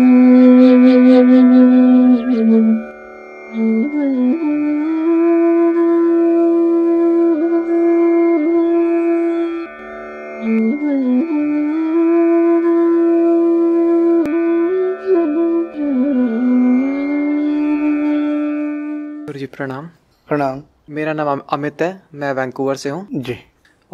जी प्रणाम प्रणाम मेरा नाम अमित है मैं वैंकूवर से हूँ जी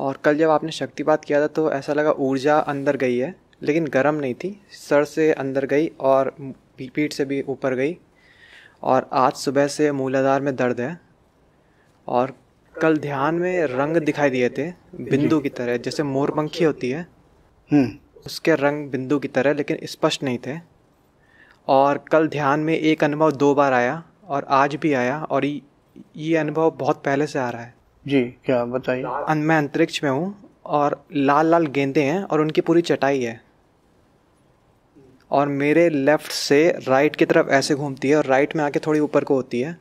और कल जब आपने शक्ति बात किया था तो ऐसा लगा ऊर्जा अंदर गई है लेकिन गर्म नहीं थी सर से अंदर गई और पीठ से भी ऊपर गई और आज सुबह से मूलाधार में दर्द है और कल ध्यान में रंग दिखाई दिए थे बिंदु की तरह जैसे मोरपंखी होती है हम्म। उसके रंग बिंदु की तरह लेकिन स्पष्ट नहीं थे और कल ध्यान में एक अनुभव दो बार आया और आज भी आया और ये अनुभव बहुत पहले से आ रहा है जी क्या बताइए अं, मैं अंतरिक्ष में हूँ और लाल लाल गेंदे हैं और उनकी पूरी चटाई है और मेरे लेफ़्ट से राइट की तरफ ऐसे घूमती है और राइट में आके थोड़ी ऊपर को होती है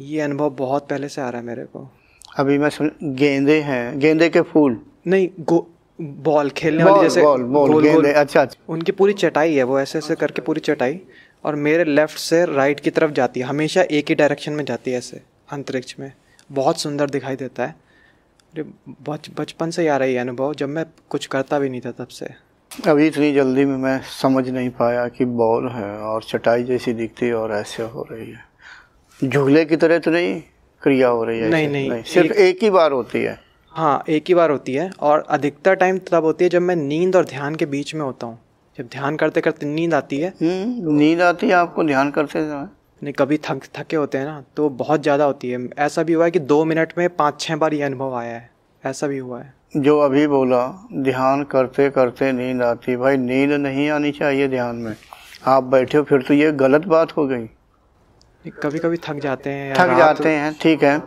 ये अनुभव बहुत पहले से आ रहा है मेरे को अभी मैं सुन गेंदे हैं गेंदे के फूल नहीं गो बॉल खेलने वाली जैसे बॉल, बॉल, गोल, गोल, अच्छा अच्छा उनकी पूरी चटाई है वो ऐसे ऐसे करके पूरी चटाई और मेरे लेफ्ट से राइट की तरफ जाती है हमेशा एक ही डायरेक्शन में जाती है ऐसे अंतरिक्ष में बहुत सुंदर दिखाई देता है बचपन से ही आ रही है अनुभव जब मैं कुछ करता भी नहीं था तब से अभी इतनी जल्दी में मैं समझ नहीं पाया कि बॉल है और चटाई जैसी दिखती है और ऐसे हो रही है झूले की तरह तो नहीं क्रिया हो रही है नहीं नहीं, नहीं। सिर्फ एक, एक ही बार होती है हाँ एक ही बार होती है और अधिकतर टाइम तो तब होती है जब मैं नींद और ध्यान के बीच में होता हूँ जब ध्यान करते करते नींद आती है हम्म, नींद आती है आपको ध्यान करते समय नहीं कभी थक थके होते हैं ना तो बहुत ज़्यादा होती है ऐसा भी हुआ है कि दो मिनट में पाँच छः बार ये अनुभव आया है ऐसा भी हुआ है जो अभी बोला ध्यान करते करते नींद आती भाई नींद नहीं आनी चाहिए ध्यान में आप बैठे हो फिर तो ये गलत बात हो गई कभी कभी थक जाते हैं थक जाते हैं ठीक है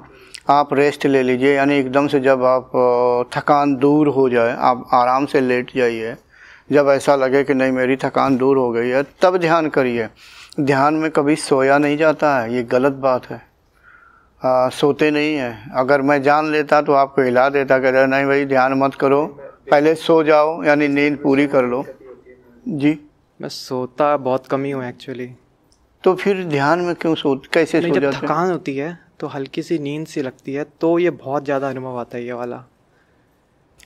आप रेस्ट ले लीजिए यानी एकदम से जब आप थकान दूर हो जाए आप आराम से लेट जाइए जब ऐसा लगे कि नहीं मेरी थकान दूर हो गई है तब ध्यान करिए ध्यान में कभी सोया नहीं जाता है ये गलत बात है आ, सोते नहीं हैं अगर मैं जान लेता तो आपको हिला देता कह रहा नहीं भाई ध्यान मत करो पहले सो जाओ यानी नींद पूरी कर लो जी मैं सोता बहुत कम ही हूँ एक्चुअली तो फिर ध्यान में क्यों सो कैसे सो जाते थकान होती है तो हल्की सी नींद सी लगती है तो ये बहुत ज़्यादा अनुभव आता है ये वाला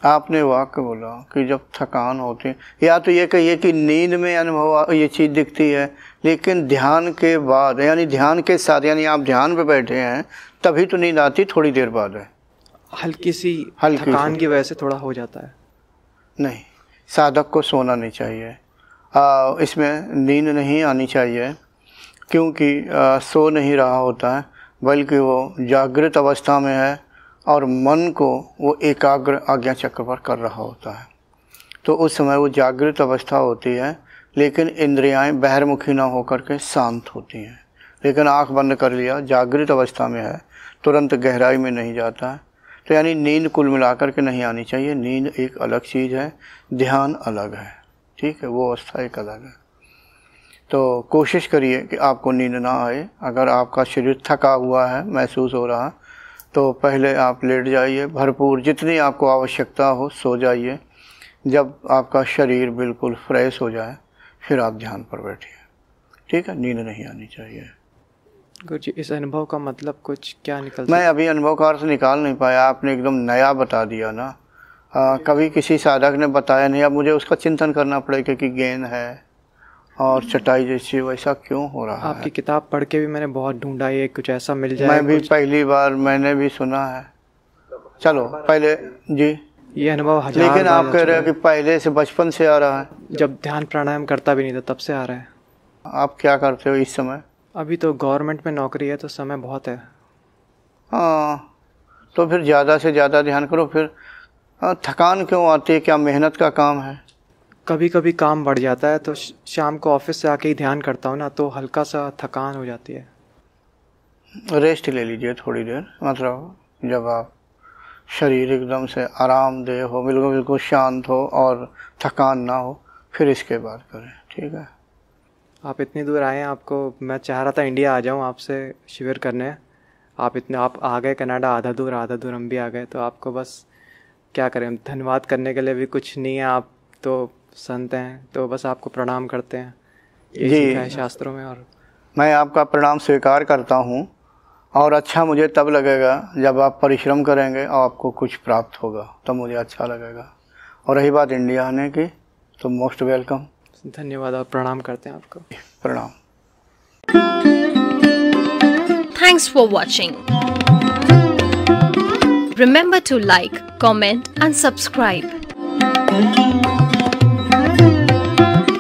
आपने वाक्य बोला कि जब थकान होती या तो ये कहिए कि नींद में अनुभव ये चीज़ दिखती है लेकिन ध्यान के बाद यानी ध्यान के साथ यानी आप ध्यान पे बैठे हैं तभी तो नींद आती थोड़ी देर बाद है हल्की सी हल्की थकान की वजह से थोड़ा हो जाता है नहीं साधक को सोना नहीं चाहिए आ, इसमें नींद नहीं आनी चाहिए क्योंकि आ, सो नहीं रहा होता है बल्कि वो जागृत अवस्था में है और मन को वो एकाग्र आज्ञा चक्र पर कर रहा होता है तो उस समय वो जागृत अवस्था होती है लेकिन इंद्रियाएं बहरमुखी ना होकर के शांत होती हैं लेकिन आंख बंद कर लिया जागृत अवस्था में है तुरंत गहराई में नहीं जाता है तो यानी नींद कुल मिलाकर के नहीं आनी चाहिए नींद एक अलग चीज़ है ध्यान अलग है ठीक है वो अवस्था एक अलग है तो कोशिश करिए कि आपको नींद ना आए अगर आपका शरीर थका हुआ है महसूस हो रहा है तो पहले आप लेट जाइए भरपूर जितनी आपको आवश्यकता हो सो जाइए जब आपका शरीर बिल्कुल फ्रेश हो जाए फिर आप ध्यान पर बैठिए ठीक है नींद नहीं आनी चाहिए गुरु जी इस अनुभव का मतलब कुछ क्या निकल मैं अभी अनुभव का अर्थ निकाल नहीं पाया आपने एकदम नया बता दिया ना आ, कभी किसी साधक ने बताया नहीं अब मुझे उसका चिंतन करना पड़ेगा कि गेंद है और चटाई जैसी वैसा क्यों हो रहा है आपकी किताब पढ़ के भी मैंने बहुत ढूंढा है कुछ ऐसा मिल जाए मैं भी पहली बार मैंने भी सुना है चलो पहले जी ये अनुभव लेकिन आप कह रहे हैं कि पहले से बचपन से आ रहा है जब ध्यान प्राणायाम करता भी नहीं था तब से आ रहा है आप क्या करते हो इस समय अभी तो गवर्नमेंट में नौकरी है तो समय बहुत है हाँ तो फिर ज़्यादा से ज़्यादा ध्यान करो फिर हाँ, थकान क्यों आती है क्या मेहनत का काम है कभी कभी काम बढ़ जाता है तो शाम को ऑफिस से आके ही ध्यान करता हूँ ना तो हल्का सा थकान हो जाती है रेस्ट ले लीजिए थोड़ी देर मतलब जब आप शरीर एकदम से आरामदेह हो बिल्कुल बिल्कुल शांत हो और थकान ना हो फिर इसके बाद करें ठीक है आप इतनी दूर आए हैं आपको मैं चाह रहा था इंडिया आ जाऊँ आपसे शिविर करने आप इतने आप आ गए कनाडा आधा दूर आधा दूर हम भी आ गए तो आपको बस क्या करें धन्यवाद करने के लिए भी कुछ नहीं है आप तो संत हैं तो बस आपको प्रणाम करते हैं जी है शास्त्रों में और मैं आपका प्रणाम स्वीकार करता हूँ और अच्छा मुझे तब लगेगा जब आप परिश्रम करेंगे और आपको कुछ प्राप्त होगा तब तो मुझे अच्छा लगेगा और रही बात इंडिया आने की तो मोस्ट वेलकम धन्यवाद और प्रणाम करते हैं आपको प्रणाम thanks for watching remember to like comment and subscribe